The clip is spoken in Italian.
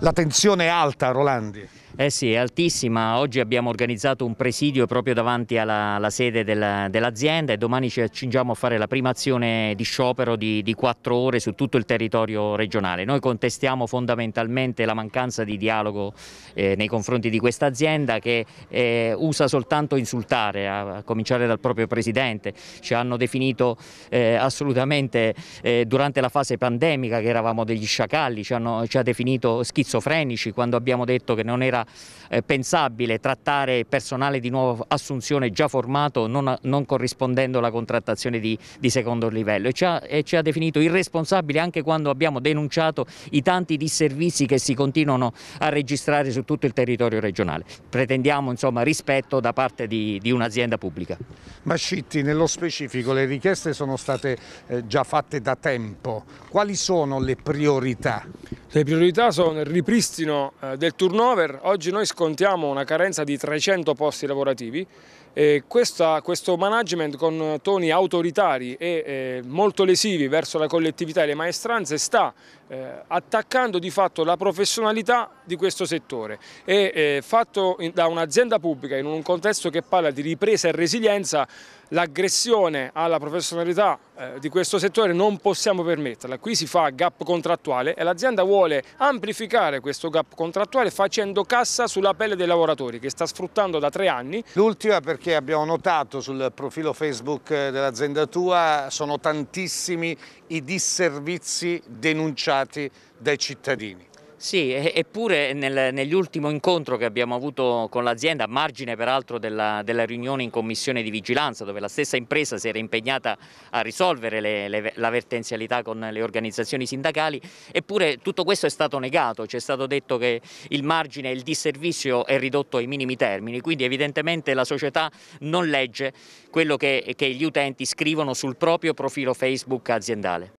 la tensione è alta, Rolandi. Eh sì, è altissima. Oggi abbiamo organizzato un presidio proprio davanti alla, alla sede dell'azienda e domani ci accingiamo a fare la prima azione di sciopero di, di quattro ore su tutto il territorio regionale. Noi contestiamo fondamentalmente la mancanza di dialogo eh, nei confronti di questa azienda che eh, usa soltanto insultare, a, a, cominciare dal proprio presidente. Ci hanno definito eh, assolutamente eh, durante la fase pandemica che eravamo degli sciacalli, ci, hanno, ci ha definito schizofrenici quando abbiamo detto che non era eh, pensabile trattare personale di nuova assunzione già formato non, non corrispondendo alla contrattazione di, di secondo livello e ci, ha, e ci, ha, definito irresponsabili anche quando abbiamo denunciato i tanti disservizi che si continuano a registrare su tutto il territorio regionale. Pretendiamo insomma rispetto da parte di, di un'azienda pubblica. Mascitti, nello specifico le richieste sono state eh, già fatte da tempo, quali sono le priorità? Le priorità sono il ripristino eh, del turnover, oggi noi scontiamo una carenza di 300 posti lavorativi eh, questa, questo management con toni autoritari e eh, molto lesivi verso la collettività e le maestranze sta eh, attaccando di fatto la professionalità di questo settore e eh, fatto in, da un'azienda pubblica in un contesto che parla di ripresa e resilienza l'aggressione alla professionalità eh, di questo settore non possiamo permetterla, qui si fa gap contrattuale e l'azienda vuole amplificare questo gap contrattuale facendo cassa sulla pelle dei lavoratori che sta sfruttando da tre anni. L'ultima perché che abbiamo notato sul profilo Facebook eh, dell'azienda tua sono tantissimi i disservizi denunciati dai cittadini. Sì, eppure nel, nell'ultimo incontro che abbiamo avuto con l'azienda, a margine peraltro della, della, riunione in commissione di vigilanza, dove la stessa impresa si era impegnata a risolvere le, le, la vertenzialità con le organizzazioni sindacali, eppure tutto questo è stato negato, ci è stato detto che il margine e il disservizio è ridotto ai minimi termini, quindi evidentemente la società non legge quello che, che gli utenti scrivono sul proprio profilo Facebook aziendale.